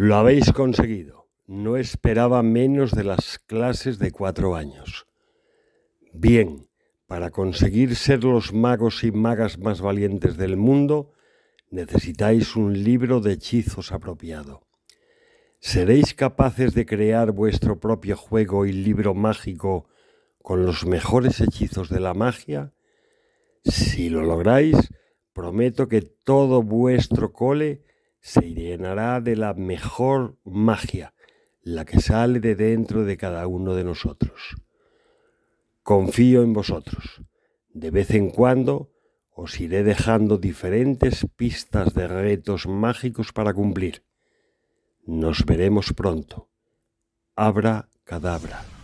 Lo habéis conseguido. No esperaba menos de las clases de cuatro años. Bien, para conseguir ser los magos y magas más valientes del mundo, necesitáis un libro de hechizos apropiado. ¿Seréis capaces de crear vuestro propio juego y libro mágico con los mejores hechizos de la magia? Si lo lográis, prometo que todo vuestro cole se llenará de la mejor magia, la que sale de dentro de cada uno de nosotros. Confío en vosotros. De vez en cuando os iré dejando diferentes pistas de retos mágicos para cumplir. Nos veremos pronto. Abra cadabra.